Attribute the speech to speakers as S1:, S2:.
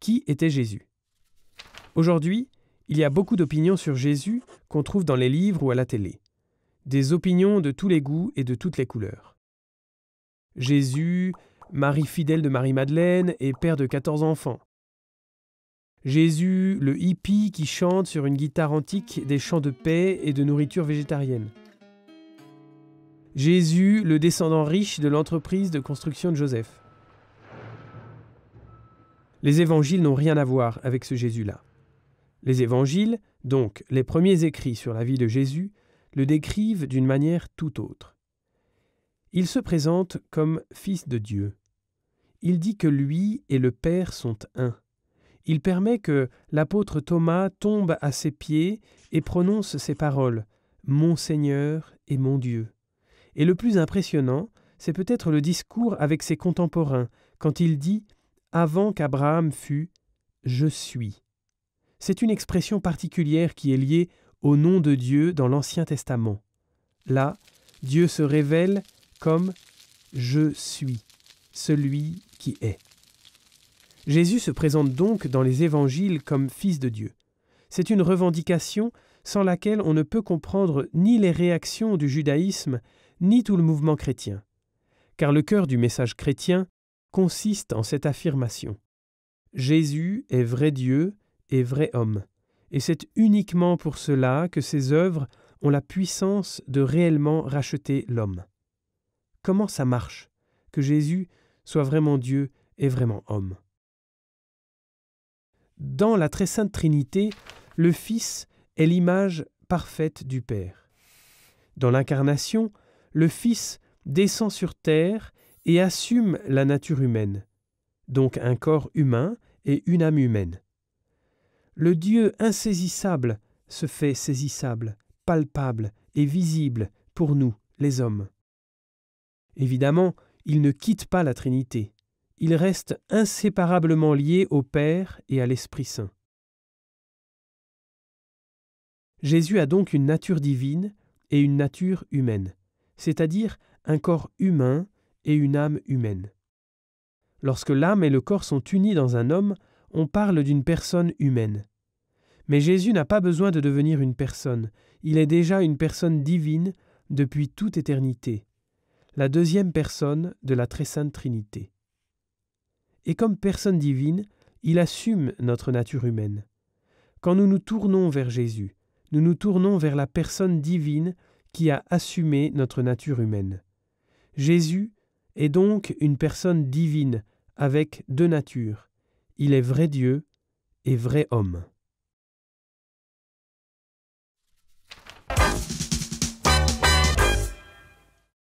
S1: Qui était Jésus Aujourd'hui, il y a beaucoup d'opinions sur Jésus qu'on trouve dans les livres ou à la télé. Des opinions de tous les goûts et de toutes les couleurs. Jésus, mari fidèle de Marie-Madeleine et père de 14 enfants. Jésus, le hippie qui chante sur une guitare antique des chants de paix et de nourriture végétarienne. Jésus, le descendant riche de l'entreprise de construction de Joseph. Les évangiles n'ont rien à voir avec ce Jésus-là. Les évangiles, donc les premiers écrits sur la vie de Jésus, le décrivent d'une manière tout autre. Il se présente comme Fils de Dieu. Il dit que lui et le Père sont un. Il permet que l'apôtre Thomas tombe à ses pieds et prononce ces paroles Mon Seigneur et mon Dieu. Et le plus impressionnant, c'est peut-être le discours avec ses contemporains, quand il dit Avant qu'Abraham fût, je suis. C'est une expression particulière qui est liée au nom de Dieu dans l'Ancien Testament. Là, Dieu se révèle comme Je suis, celui qui est. Jésus se présente donc dans les évangiles comme Fils de Dieu. C'est une revendication sans laquelle on ne peut comprendre ni les réactions du judaïsme, ni tout le mouvement chrétien. Car le cœur du message chrétien consiste en cette affirmation. Jésus est vrai Dieu et vrai homme, et c'est uniquement pour cela que ses œuvres ont la puissance de réellement racheter l'homme. Comment ça marche que Jésus soit vraiment Dieu et vraiment homme dans la très sainte Trinité, le Fils est l'image parfaite du Père. Dans l'incarnation, le Fils descend sur terre et assume la nature humaine, donc un corps humain et une âme humaine. Le Dieu insaisissable se fait saisissable, palpable et visible pour nous, les hommes. Évidemment, il ne quitte pas la Trinité il reste inséparablement lié au Père et à l'Esprit Saint. Jésus a donc une nature divine et une nature humaine, c'est-à-dire un corps humain et une âme humaine. Lorsque l'âme et le corps sont unis dans un homme, on parle d'une personne humaine. Mais Jésus n'a pas besoin de devenir une personne, il est déjà une personne divine depuis toute éternité, la deuxième personne de la Très Sainte Trinité et comme personne divine, il assume notre nature humaine. Quand nous nous tournons vers Jésus, nous nous tournons vers la personne divine qui a assumé notre nature humaine. Jésus est donc une personne divine avec deux natures. Il est vrai Dieu et vrai homme.